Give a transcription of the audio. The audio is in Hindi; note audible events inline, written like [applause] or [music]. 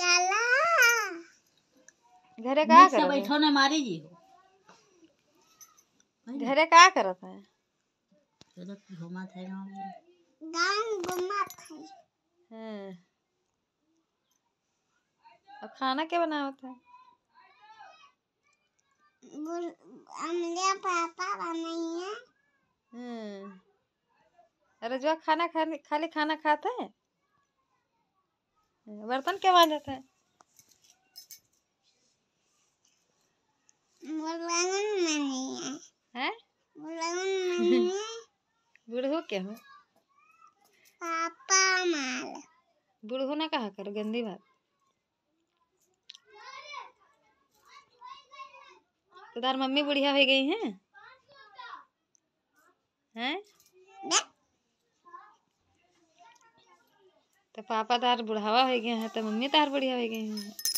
घरे का कर बैठो ना मारी जी घरे का है चलो थे गांव थे हां खाना क्या बनावत है अमलिया पापा बनाई है हम्म। अरे जो खाना खाने खाली खाना खाते हैं बर्तन क्या वहाँ जाता है [laughs] बुढ़ो क्या हो पापा माल बुढ़ो ना कहा करो गंदी बात तो तार मम्मी बुढ़िया हो गई हैं हैं तो पापा तार तो बुढ़ावा हो गया है तो मम्मी तार तो बढ़िया हो गई है